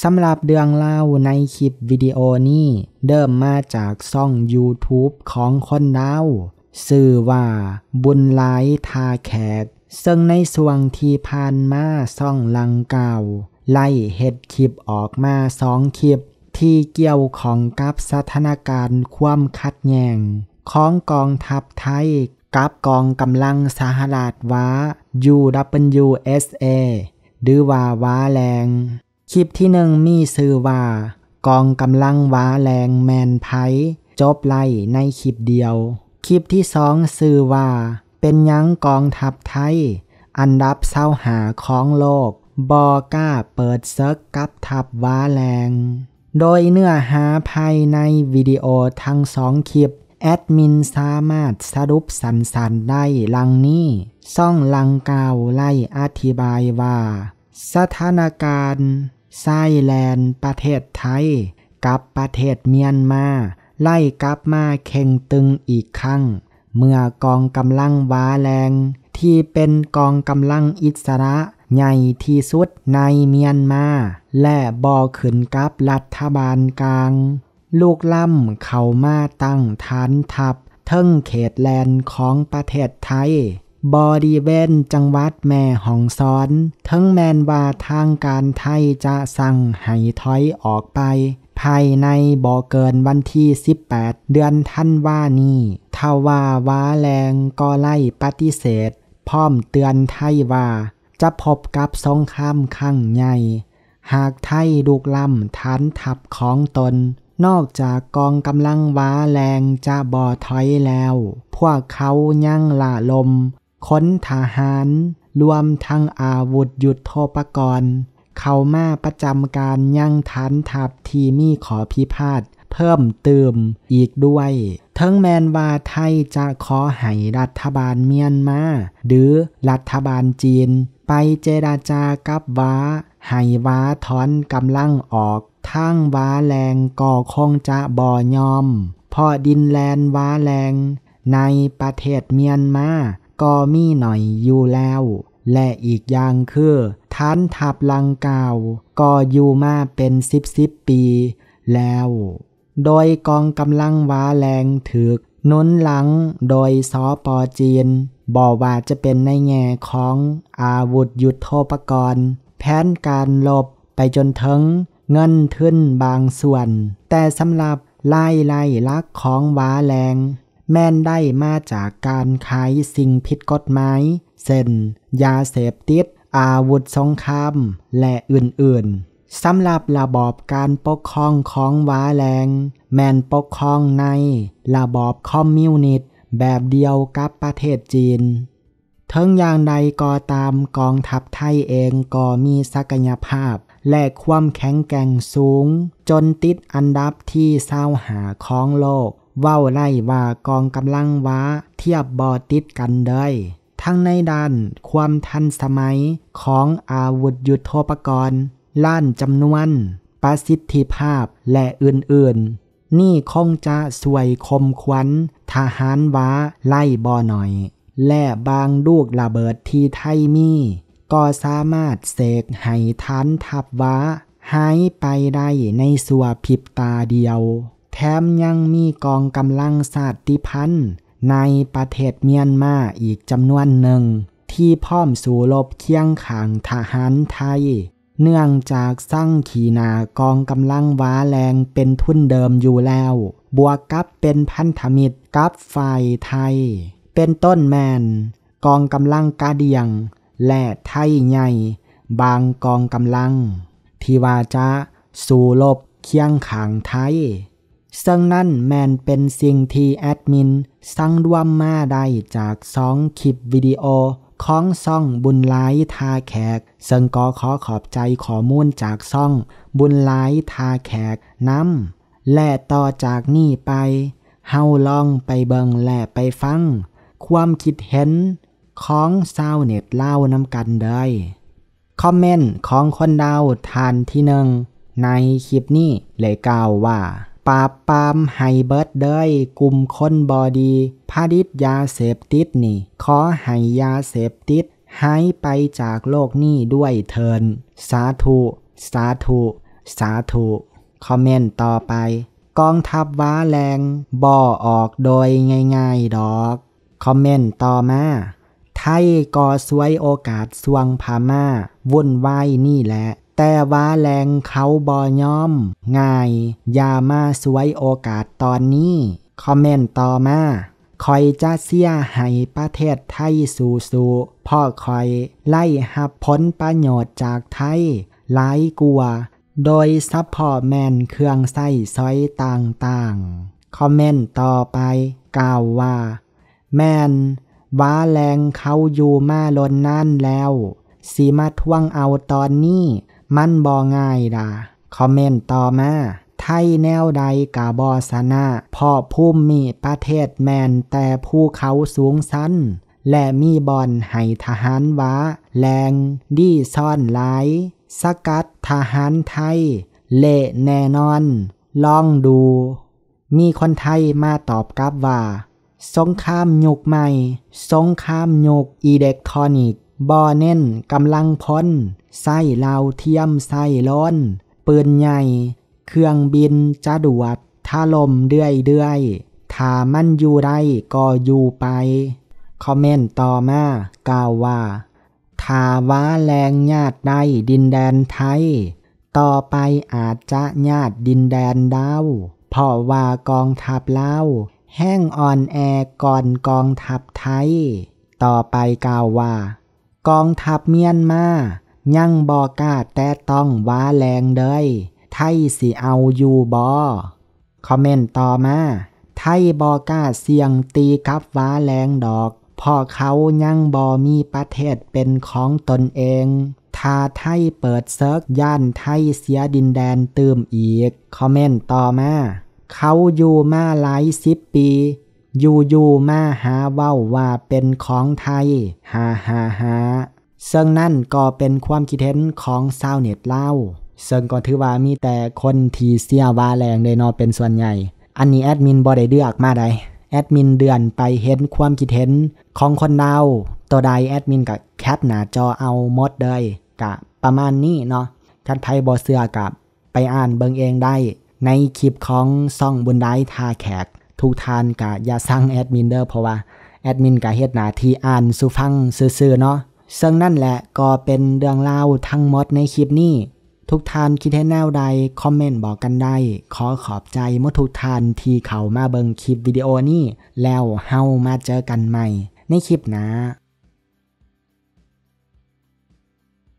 สำหรับเดืองเล่าในคลิปวิดีโอนี้ เดิมมาจากช่อง YouTube ของคนเล่าซื่อว่า บุญหลายทาแขก ซึ่งในส่วงที่ผ่านมาซ่องลังเก่า ไล่เห็ดคลิปออกมาสองคลิป ที่เกี่ยวของกับสถานการณ์ความขัดแย้งของกองทัพไทยกับกองกำลังสหรัฐวา UWSA หรือว่าวาแรงคลิปที่หนึ่งมีซื้อว่า กองกำลังว้าแรงแมนไพจบไล่ในคลิปเดียว คลิปที่สองซื้อว่า เป็นยังกองทัพไทย อันดับเศร้าหาของโลก บอก้าเปิดเซิร์กกับทับว้าแรง โดยเนื้อหาภายในวิดีโอทั้งสองคลิป แอดมินสามารถสรุปสันสันได้ลังนี้ซ่องลังกาวไล่อธิบายว่า สถานการณ์ไส้แลนด์ประเทศไทยกับประเทศเมียนมา ไล่กลับมาเข่งตึงอีกครั้ง เมื่อกองกำลังวาแรงที่เป็นกองกำลังอิสระ ใหญ่ที่สุดในเมียนมา และบอขึ้นกับรัฐบาลกลาง ลูกล่ำเข้ามาตั้งฐานทัพทั้งเขตแลนด์ของประเทศไทยบอดีเวนจังหวัดแม่ห้องซ้อน ทั้งแมนว่าทางการไทยจะสั่งให้ถอยออกไป ภายในบ่เกินวันที่18เดือนท่านว่านี้ทว่าว้าแรงก็ไล่ปฏิเสธพร้อมเตือนไทยว่า จะพบกับสงครามขั้งใหญ่หากไทยลูกล้ำฐานทับของตน นอกจากกองกำลังว้าแรงจะบ่อถอยแล้ว พวกเขายั่งละลมค้นทหารรวมทั้งอาวุธยุดโทปกรณ์เข้ามาประจำการยั่งฐานทัพที่มีขอพิพาท เพิ่มเติมอีกด้วย ทั้งแมนว่าไทยจะขอให้รัฐบาลเมียนมา หรือรัฐบาลจีน ไปเจราจากับว้า ให้ว้าถอนกำลังออก ทั้งว้าแรงก็คงจะบ่อยอมพอดินแลนว้าแรง ในประเทศเมียนมาก็มีหน่อยอยู่แล้ว และอีกอย่างคือท่านทับลังกาวก็อยู่มาเป็นสิบสิบปีแล้ว โดยกองกำลังว้าแรงถึกนุนหลังโดยสอปอจีนบอกว่าจะเป็นในแง่ของอาวุธยุทโธปกรณ์ แผนการลบไปจนถึงเงินทึนบางส่วน แต่สำหรับไล่ไล่ลักของว้าแรงแม่นได้มาจากการขายสิ่งผิดกฎหมายเช่น ยาเสพติด อาวุธสงครามและอื่นๆสำหรับระบอบการปกครองของว้าแรง แม่นปกครองในระบอบคอมมิวนิสต์แบบเดียวกับประเทศจีนทั้งอย่างใดก็ตามกองทัพไทยเองก็มีศักยภาพ และความแข็งแกร่งสูง จนติดอันดับที่เศร้าหาของโลกเว้าไล่ว่ากองกำลังว้าเทียบบอติดกันเลยทั้งในด้านความทันสมัยของอาวุธยุโทโธปกรณ์ล้านจำนวนประสิทธิภาพและอื่นๆ นี่คงจะสวยคมควันทหารว้าไล่บอหน่อย และบางลูกระเบิดที่ไทยมีก็สามารถเสกให้ทันทับว้าหายไปได้ในสัวพิบตาเดียวแถมยังมีกองกำลัง สาติพันธ์ในประเทศเมียนมาอีกจำนวนหนึ่ง ที่พร้อมสู่รบเคียงขางทหารไทย เนื่องจากสร้างขีนากองกำลังว้าแรงเป็นทุนเดิมอยู่แล้ว บวกกับเป็นพันธมิตรกับฝ่ายไทย เป็นต้นแมนกองกำลังกาเดียง และไทยใหญ่บางกองกำลังที่ว่าจะ สู่รบเคียงขางไทยซึ่งนั่นแมนเป็นสิ่งที่แอดมินสั่งรวมมาได้จากสองคลิปวิดีโอ ของซ่องบุญไลายทาแขก ซึ่งก็ขอขอบใจข้อมูลจากซ่องบุญไลายทาแขกนำและต่อจากนี้ไปเฮาลองไปเบิงและไปฟัง ความคิดเห็น ของชาวเน็ตเล่านำกันเลยคอมเมนต์ของคนดาวทานที่หนึ่งในคลิปนี้เลยกล่าวว่าปราบปรามไฮเบิร์ดเด้ยกลุ่มคนบอดีพาดิษยาเสพติดนี่ ขอให้ยาเสพติดหายไปจากโลกนี้ด้วยเทิน สาธุ สาธุ สาธุ คอมเมนต์ต่อไป กองทัพว้าแรง บ่อออกโดยง่ายๆดอกคอมเมนต์ต่อมา ไทยก่อสวยโอกาสสวงพามา่าวุ่นวายนี่แหละแต่ว่าแรงเขาบอยอม ง่ายอย่ามาสวยโอกาสตอนนี้ คอมเมนต์ต่อมาคอยจะเสียให้ประเทศไทยสู่สู่พ่อคอยไล่หับผลประโยชน์จากไทยหลายกลัว โดยซัพพอร์แมนเครื่องใส้ซอยต่าง ๆ คอมเมนต์ต่อไป กล่าวว่า แมนว้าแรงเขาอยู่มาลนนั่นแล้ว สีมาท่วงเอาตอนนี้มันบอง่ายดาคอมเมนต์ต่อมา ไทยแนวใดกาบอสนาพอภูมิมีประเทศแมนแต่ภูเขาสูงสั้น และมีบอนไห้ทหารวาแรง ดีซ่อนหลายสกัดทหารไทย เละแน่นอน ลองดู มีคนไทยมาตอบกลับว่าสงครามยุกใหม่สงครามยุกอิเล็กทรอนิกบ่อเน้นกำลังพลไส้ลาเทียมไส้ล้น ปืนใหญ่ เครื่องบินจะดวดถ้าลมเดือยเดือยถ้ามันอยู่ได้ก็อยู่ไป คอมเมนต์ต่อมากล่าวว่า ถาว้าแรงญาติได้ดินแดนไทย ต่อไปอาจจะญาติดินแดนดาวเพราะว่ากองทัพเล่าแห้งอ่อนแอก่อนกองทัพไทย ต่อไปกล่าวว่ากองทัพเมียนมายังบอก้าแต่ต้องว้าแรงเด้ยไทยสิเอาอยู่บอคอมเมนต์ต่อมา ไทยบอก้าเสี่ยงตีกับว้าแรงดอกพอเขายังบอมีประเทศเป็นของตนเอง ถ้าไทยเปิดเซิร์กย่านไทยเสียดินแดนตืมอีก คอมเมนต์ต่อมาเขาอยู่มาหลายสิบปียูยูมาหาเว้าว่าเป็นของไทย ฮ่าฮ่าฮ่าซึ่งนั่นก็เป็นความคิดเห็นของชาวเน็ตเล่าซึ่งก็ถือว่ามีแต่คนทีเสียว่าแรงเลยนอเป็นส่วนใหญ่ อันนี้แอดมินบอได้เลือกมาได้แอดมินเดือนไปเห็นความคิดเห็นของคนเราตัวใดแอดมินกับแคปหน้าจอเอาหมดเลยกะประมาณนี้เนาะ่านไพ่บอเสือกับ ไปอ่านเบิงเองได้ ในคลิปของซ่องบุญได้ทาแขกทุกท่านกะ อย่าสั่งแอดมินเด้อเพราะว่า แอดมินกะเฮ็ดหน้าที่อ่านสุฟังซื่อๆเนาะซึ่งนั่นแหละก็เป็นเรื่องเล่าทั้งหมดในคลิปนี้ ทุกท่านคิดเห็นแนวใด คอมเมนต์บอกกันได้ ขอขอบใจมื่อทุกท่านที่เข้ามาเบิงคลิปวิดีโอนี้ แล้วเฮามาเจอกันใหม่ ในคลิปหนะ้า